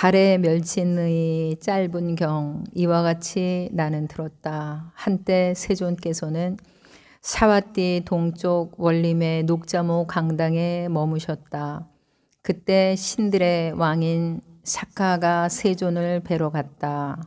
가래 멸친의 짧은 경 이와 같이 나는 들었다. 한때 세존께서는 사와띠 동쪽 원림의 녹자모 강당에 머무셨다. 그때 신들의 왕인 사카가 세존을 뵈러 갔다.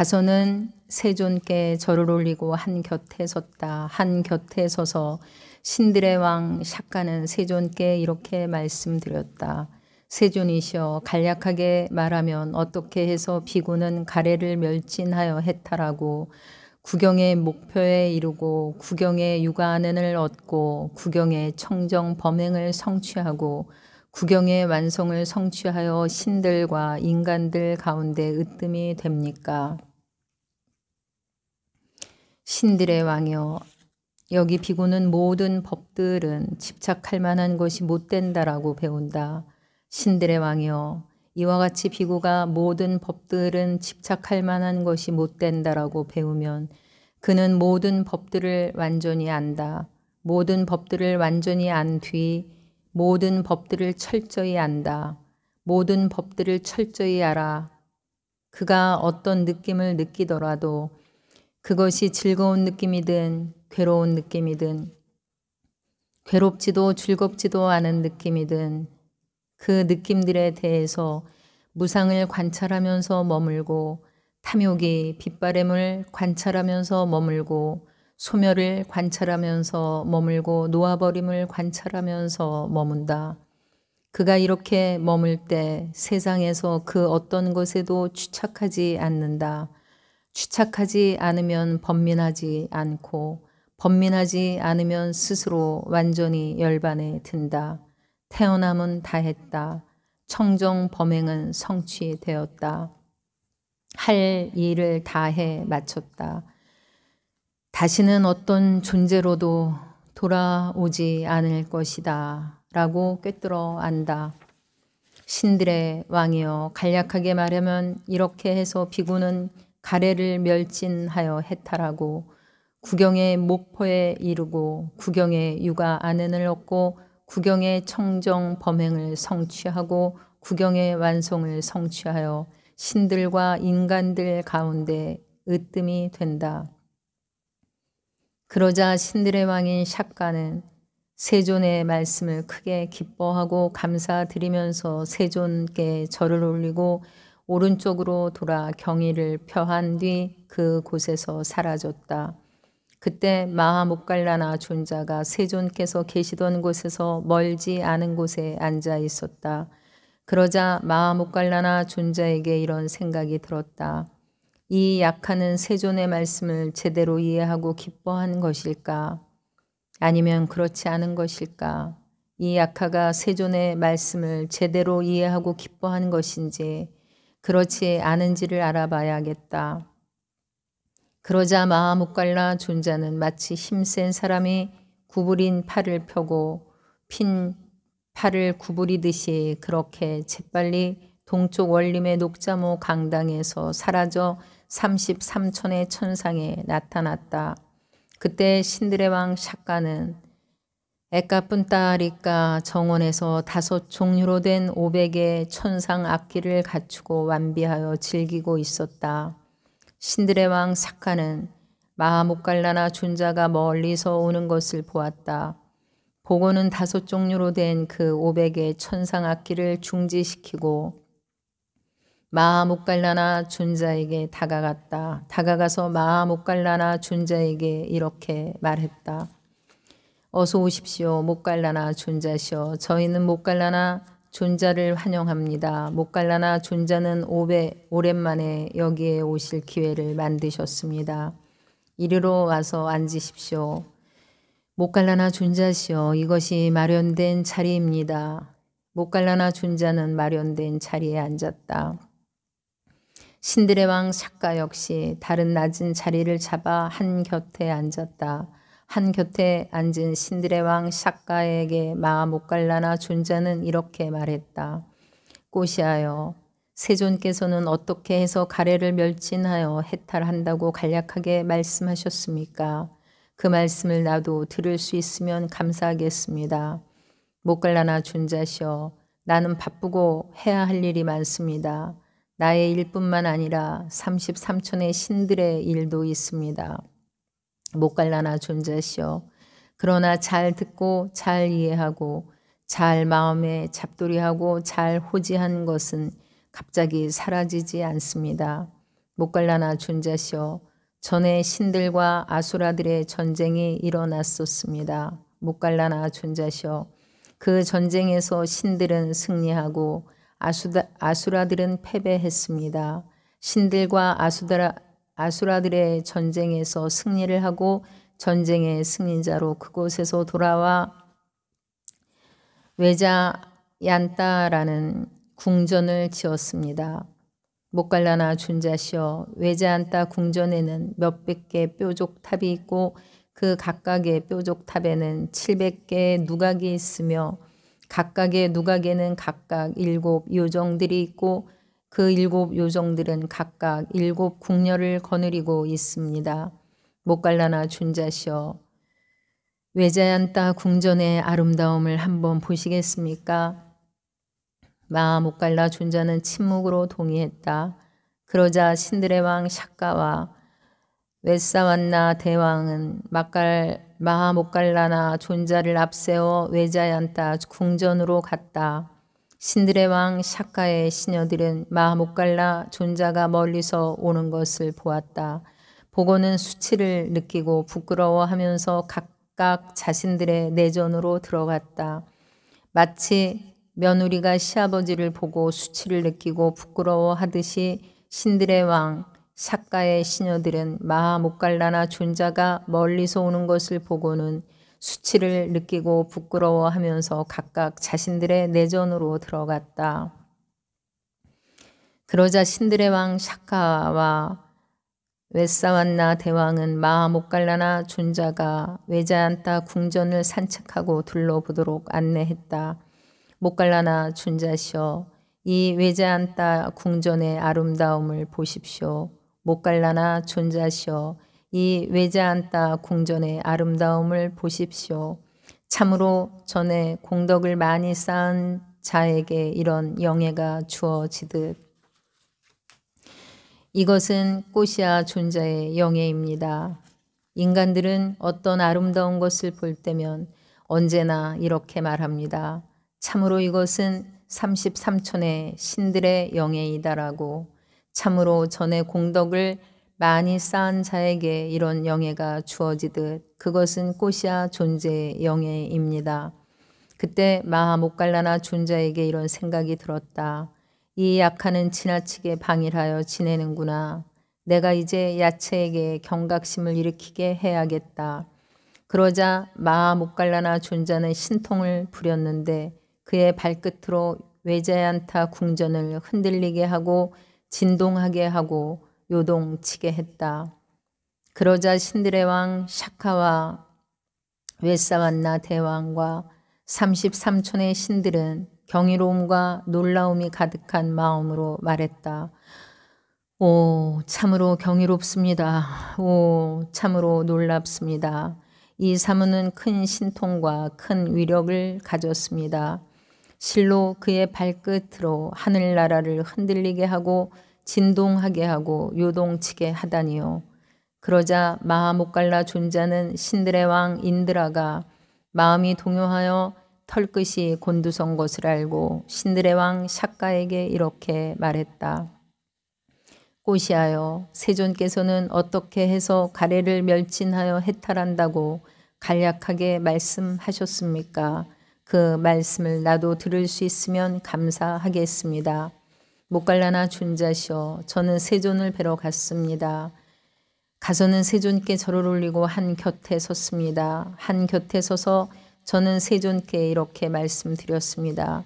가서는 세존께 절을 올리고 한 곁에 섰다. 한 곁에 서서 신들의 왕 샷가는 세존께 이렇게 말씀드렸다. 세존이시여 간략하게 말하면 어떻게 해서 비구는 가래를 멸진하여 해탈하고 구경의 목표에 이르고 구경의 육아안을 얻고 구경의 청정 범행을 성취하고 구경의 완성을 성취하여 신들과 인간들 가운데 으뜸이 됩니까? 신들의 왕이여 여기 비고는 모든 법들은 집착할 만한 것이 못 된다라고 배운다. 신들의 왕이여 이와 같이 비고가 모든 법들은 집착할 만한 것이 못 된다라고 배우면 그는 모든 법들을 완전히 안다. 모든 법들을 완전히 안 뒤 모든 법들을 철저히 안다. 모든 법들을 철저히 알아. 그가 어떤 느낌을 느끼더라도 그것이 즐거운 느낌이든 괴로운 느낌이든 괴롭지도 즐겁지도 않은 느낌이든 그 느낌들에 대해서 무상을 관찰하면서 머물고 탐욕이 빛바램을 관찰하면서 머물고 소멸을 관찰하면서 머물고 놓아버림을 관찰하면서 머문다. 그가 이렇게 머물 때 세상에서 그 어떤 것에도 취착하지 않는다. 취착하지 않으면 번민하지 않고 번민하지 않으면 스스로 완전히 열반에 든다. 태어남은 다했다. 청정 범행은 성취되었다. 할 일을 다해 마쳤다. 다시는 어떤 존재로도 돌아오지 않을 것이다. 라고 꿰뚫어 안다. 신들의 왕이여 간략하게 말하면 이렇게 해서 비구는 가래를 멸진하여 해탈하고 구경의 목포에 이르고 구경의 육아 안은을 얻고 구경의 청정 범행을 성취하고 구경의 완성을 성취하여 신들과 인간들 가운데 으뜸이 된다. 그러자 신들의 왕인 샥가는 세존의 말씀을 크게 기뻐하고 감사드리면서 세존께 절을 올리고 오른쪽으로 돌아 경의를 펴한 뒤 그곳에서 사라졌다. 그때 마하목갈라나 존자가 세존께서 계시던 곳에서 멀지 않은 곳에 앉아 있었다. 그러자 마하목갈라나 존자에게 이런 생각이 들었다. 이 약하는 세존의 말씀을 제대로 이해하고 기뻐한 것일까? 아니면 그렇지 않은 것일까? 이 약하가 세존의 말씀을 제대로 이해하고 기뻐한 것인지 그렇지 않은지를 알아봐야겠다. 그러자 마하묵갈라 존자는 마치 힘센 사람이 구부린 팔을 펴고 핀 팔을 구부리듯이 그렇게 재빨리 동쪽 원림의 녹자모 강당에서 사라져 33천의 천상에 나타났다. 그때 신들의 왕 샤카는 애까뿐 딸이까 정원에서 다섯 종류로 된 오백의 천상 악기를 갖추고 완비하여 즐기고 있었다. 신들의 왕 사카는 마하목갈라나 준자가 멀리서 오는 것을 보았다. 보고는 다섯 종류로 된 그 오백의 천상 악기를 중지시키고 마하목갈라나 준자에게 다가갔다. 다가가서 마하목갈라나 준자에게 이렇게 말했다. 어서 오십시오. 목갈라나 존자시여. 저희는 목갈라나 존자를 환영합니다. 목갈라나 존자는 오베, 오랜만에 여기에 오실 기회를 만드셨습니다. 이리로 와서 앉으십시오. 목갈라나 존자시여. 이것이 마련된 자리입니다. 목갈라나 존자는 마련된 자리에 앉았다. 신들의 왕 샤카 역시 다른 낮은 자리를 잡아 한 곁에 앉았다. 한 곁에 앉은 신들의 왕 샥가에게 마목갈라나 존자는 이렇게 말했다. 꼬시하여 세존께서는 어떻게 해서 가래를 멸진하여 해탈한다고 간략하게 말씀하셨습니까? 그 말씀을 나도 들을 수 있으면 감사하겠습니다. 목갈라나 존자시여 나는 바쁘고 해야 할 일이 많습니다. 나의 일뿐만 아니라 33천의 신들의 일도 있습니다. 못 갈라나 존재시여 그러나 잘 듣고 잘 이해하고 잘 마음에 잡돌이하고 잘 호지한 것은 갑자기 사라지지 않습니다. 못 갈라나 존재시여 전에 신들과 아수라들의 전쟁이 일어났었습니다. 못 갈라나 존재시여 그 전쟁에서 신들은 승리하고 아수다, 아수라들은 패배했습니다. 신들과 아수라, 들 아수라들의 전쟁에서 승리를 하고 전쟁의 승리자로 그곳에서 돌아와 외자 얀따라는 궁전을 지었습니다. 목갈라나 준자시여 외자 얀따 궁전에는 몇백 개 뾰족탑이 있고 그 각각의 뾰족탑에는 700개의 누각이 있으며 각각의 누각에는 각각 일곱 요정들이 있고 그 일곱 요정들은 각각 일곱 궁녀를 거느리고 있습니다. 못갈라나 준자시여 외자얀따 궁전의 아름다움을 한번 보시겠습니까? 마 못갈라 준자는 침묵으로 동의했다. 그러자 신들의 왕 샤카와 웨사완나 대왕은 막갈 마하 갈라나 존자를 앞세워 외자얀따 궁전으로 갔다. 신들의 왕 샤카의 시녀들은 마못 갈라 존자가 멀리서 오는 것을 보았다. 보고는 수치를 느끼고 부끄러워하면서 각각 자신들의 내전으로 들어갔다. 마치 며느리가 시아버지를 보고 수치를 느끼고 부끄러워하듯이 신들의 왕삭카의 시녀들은 마하 못갈라나 존자가 멀리서 오는 것을 보고는 수치를 느끼고 부끄러워하면서 각각 자신들의 내전으로 들어갔다. 그러자 신들의 왕 샤카와 웨싸완나 대왕은 마모갈라나 존자가 외자안타 궁전을 산책하고 둘러보도록 안내했다. 모갈라나 존자시여 이 외자안타 궁전의 아름다움을 보십시오. 모갈라나 존자시여 이 외자한 따 궁전의 아름다움을 보십시오. 참으로 전에 공덕을 많이 쌓은 자에게 이런 영예가 주어지듯 이것은 꼬시아 존자의 영예입니다. 인간들은 어떤 아름다운 것을 볼 때면 언제나 이렇게 말합니다. 참으로 이것은 33촌의 신들의 영예이다라고 참으로 전에 공덕을 많이 쌓은 자에게 이런 영예가 주어지듯 그것은 꼬시아 존재의 영예입니다. 그때 마하못갈라나 존자에게 이런 생각이 들었다. 이 약한은 지나치게 방일하여 지내는구나. 내가 이제 야채에게 경각심을 일으키게 해야겠다. 그러자 마하못갈라나 존자는 신통을 부렸는데 그의 발끝으로 외제안타 궁전을 흔들리게 하고 진동하게 하고 요동치게 했다. 그러자 신들의 왕 샤카와 웨사완나 대왕과 33촌의 신들은 경이로움과 놀라움이 가득한 마음으로 말했다. 오, 참으로 경이롭습니다. 오, 참으로 놀랍습니다. 이 사무는 큰 신통과 큰 위력을 가졌습니다. 실로 그의 발끝으로 하늘나라를 흔들리게 하고 진동하게 하고 요동치게 하다니요. 그러자 마하못갈라 존자는 신들의 왕 인드라가 마음이 동요하여 털끝이 곤두선 것을 알고 신들의 왕 샷가에게 이렇게 말했다. 꽃이하여 세존께서는 어떻게 해서 가래를 멸진하여 해탈한다고 간략하게 말씀하셨습니까? 그 말씀을 나도 들을 수 있으면 감사하겠습니다. 목갈라나 준자시여 저는 세존을 뵈러 갔습니다. 가서는 세존께 절을 올리고 한 곁에 섰습니다. 한 곁에 서서 저는 세존께 이렇게 말씀드렸습니다.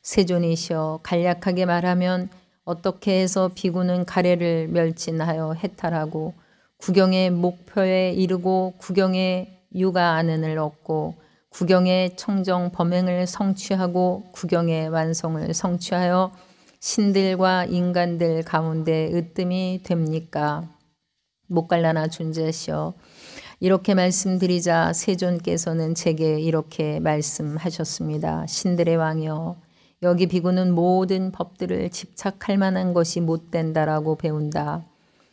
세존이시여 간략하게 말하면 어떻게 해서 비구는 가래를 멸진하여 해탈하고 구경의 목표에 이르고 구경의 육아 안은을 얻고 구경의 청정 범행을 성취하고 구경의 완성을 성취하여 신들과 인간들 가운데 으뜸이 됩니까? 못갈라나 존재시여 이렇게 말씀드리자 세존께서는 제게 이렇게 말씀하셨습니다. 신들의 왕이여 여기 비구는 모든 법들을 집착할 만한 것이 못 된다라고 배운다.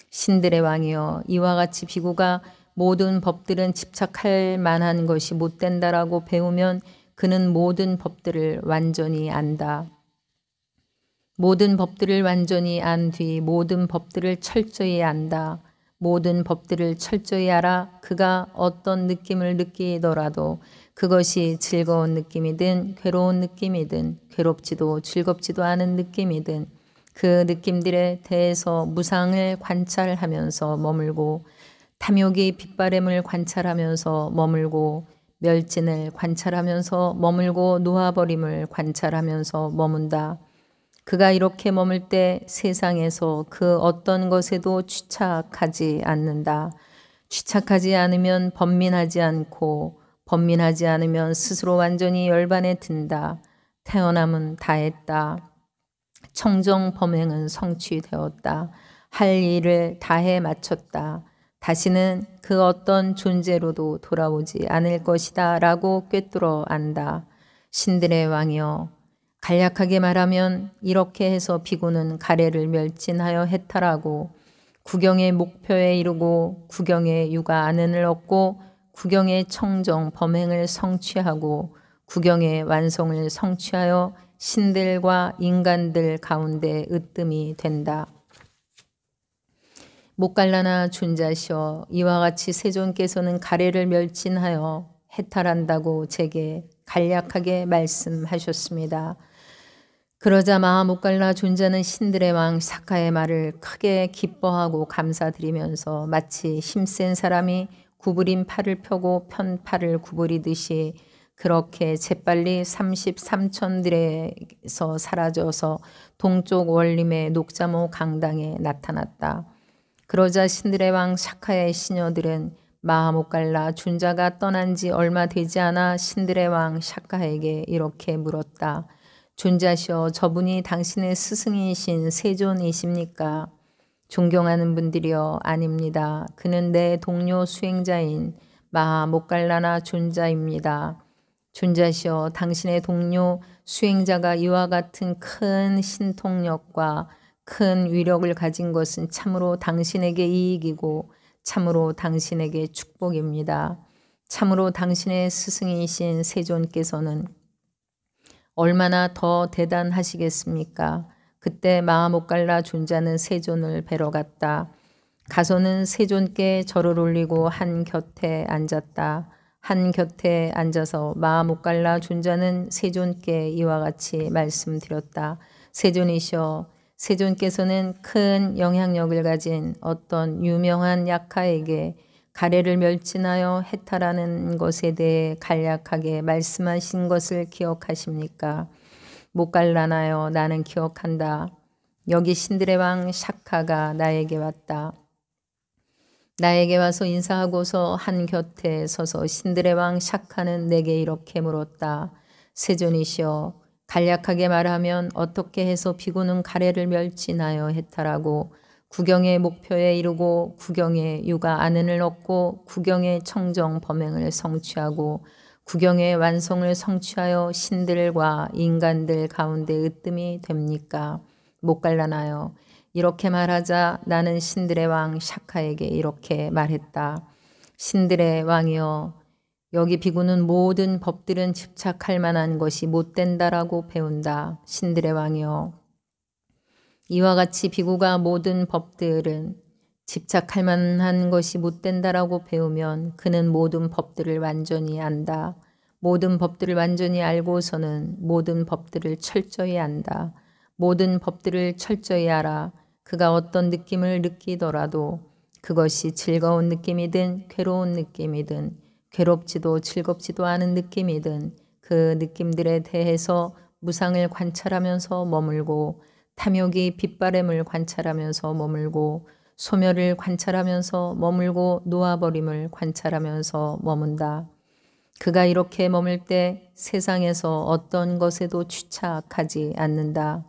신들의 왕이여 이와 같이 비구가 모든 법들은 집착할 만한 것이 못 된다라고 배우면 그는 모든 법들을 완전히 안다. 모든 법들을 완전히 안 뒤 모든 법들을 철저히 안다. 모든 법들을 철저히 알아 그가 어떤 느낌을 느끼더라도 그것이 즐거운 느낌이든 괴로운 느낌이든 괴롭지도 즐겁지도 않은 느낌이든 그 느낌들에 대해서 무상을 관찰하면서 머물고 탐욕이 빛바램을 관찰하면서 머물고 멸진을 관찰하면서 머물고 놓아버림을 관찰하면서 머문다. 그가 이렇게 머물 때 세상에서 그 어떤 것에도 취착하지 않는다. 취착하지 않으면 번민하지 않고 번민하지 않으면 스스로 완전히 열반에 든다. 태어남은 다했다. 청정 범행은 성취되었다. 할 일을 다해 마쳤다. 다시는 그 어떤 존재로도 돌아오지 않을 것이다 라고 꿰뚫어 안다. 신들의 왕이여 간략하게 말하면 이렇게 해서 피고는 가래를 멸친하여 해탈하고 구경의 목표에 이르고 구경의 육아 안은을 얻고 구경의 청정 범행을 성취하고 구경의 완성을 성취하여 신들과 인간들 가운데 으뜸이 된다. 목갈라나 준자시어 이와 같이 세존께서는 가래를 멸진하여 해탈한다고 제게 간략하게 말씀하셨습니다. 그러자 마하못갈라 존자는 신들의 왕 사카의 말을 크게 기뻐하고 감사드리면서 마치 힘센 사람이 구부린 팔을 펴고 편 팔을 구부리듯이 그렇게 재빨리 33천들에서 사라져서 동쪽 월림의 녹자모 강당에 나타났다. 그러자 신들의 왕 샤카의 시녀들은 마하못갈라 준자가 떠난 지 얼마 되지 않아 신들의 왕 샤카에게 이렇게 물었다. 존자시여 저분이 당신의 스승이신 세존이십니까? 존경하는 분들이여 아닙니다. 그는 내 동료 수행자인 마하 모갈라나 존자입니다. 존자시여 당신의 동료 수행자가 이와 같은 큰 신통력과 큰 위력을 가진 것은 참으로 당신에게 이익이고 참으로 당신에게 축복입니다. 참으로 당신의 스승이신 세존께서는 얼마나 더 대단하시겠습니까? 그때 마하못갈라 존자는 세존을 뵈러 갔다. 가서는 세존께 절을 올리고 한 곁에 앉았다. 한 곁에 앉아서 마하못갈라 존자는 세존께 이와 같이 말씀드렸다. 세존이시 세존께서는 큰 영향력을 가진 어떤 유명한 약하에게 가래를 멸치나여 해탈하는 것에 대해 간략하게 말씀하신 것을 기억하십니까? 못갈라나요 나는 기억한다. 여기 신들의 왕 샤카가 나에게 왔다. 나에게 와서 인사하고서 한 곁에 서서 신들의 왕 샤카는 내게 이렇게 물었다. 세존이시여 간략하게 말하면 어떻게 해서 비구는 가래를 멸치나여 해탈하고 구경의 목표에 이르고 구경의 육아 안은을 얻고 구경의 청정 범행을 성취하고 구경의 완성을 성취하여 신들과 인간들 가운데 으뜸이 됩니까? 못 갈라나요. 이렇게 말하자 나는 신들의 왕 샤카에게 이렇게 말했다. 신들의 왕이여 여기 비구는 모든 법들은 집착할 만한 것이 못 된다라고 배운다. 신들의 왕이여 이와 같이 비구가 모든 법들은 집착할 만한 것이 못 된다라고 배우면 그는 모든 법들을 완전히 안다. 모든 법들을 완전히 알고서는 모든 법들을 철저히 안다. 모든 법들을 철저히 알아 그가 어떤 느낌을 느끼더라도 그것이 즐거운 느낌이든 괴로운 느낌이든 괴롭지도 즐겁지도 않은 느낌이든 그 느낌들에 대해서 무상을 관찰하면서 머물고 탐욕이 빛바램을 관찰하면서 머물고 소멸을 관찰하면서 머물고 놓아버림을 관찰하면서 머문다. 그가 이렇게 머물 때 세상에서 어떤 것에도 취착하지 않는다.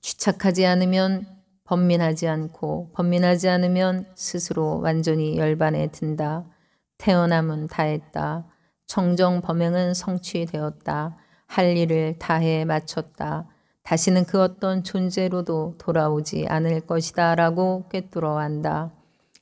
취착하지 않으면 범민하지 않고 범민하지 않으면 스스로 완전히 열반에 든다. 태어남은 다했다. 청정 범행은 성취되었다. 할 일을 다해 마쳤다. 다시는 그 어떤 존재로도 돌아오지 않을 것이다 라고 꿰뚫어 한다.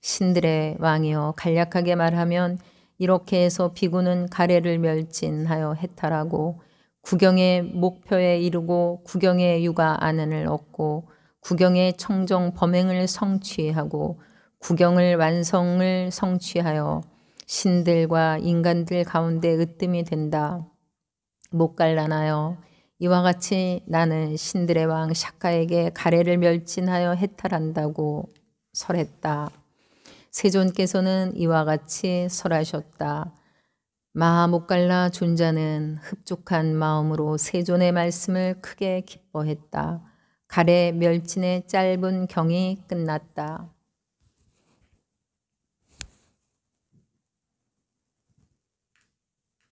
신들의 왕이여 간략하게 말하면 이렇게 해서 비구는 가래를 멸진하여 해탈하고 구경의 목표에 이르고 구경의 육아 안을 얻고 구경의 청정 범행을 성취하고 구경을 완성을 성취하여 신들과 인간들 가운데 으뜸이 된다. 못 갈라나요? 이와 같이 나는 신들의 왕 샤카에게 가래를 멸친하여 해탈한다고 설했다. 세존께서는 이와 같이 설하셨다. 마하못갈라 존자는 흡족한 마음으로 세존의 말씀을 크게 기뻐했다. 가래 멸진의 짧은 경이 끝났다.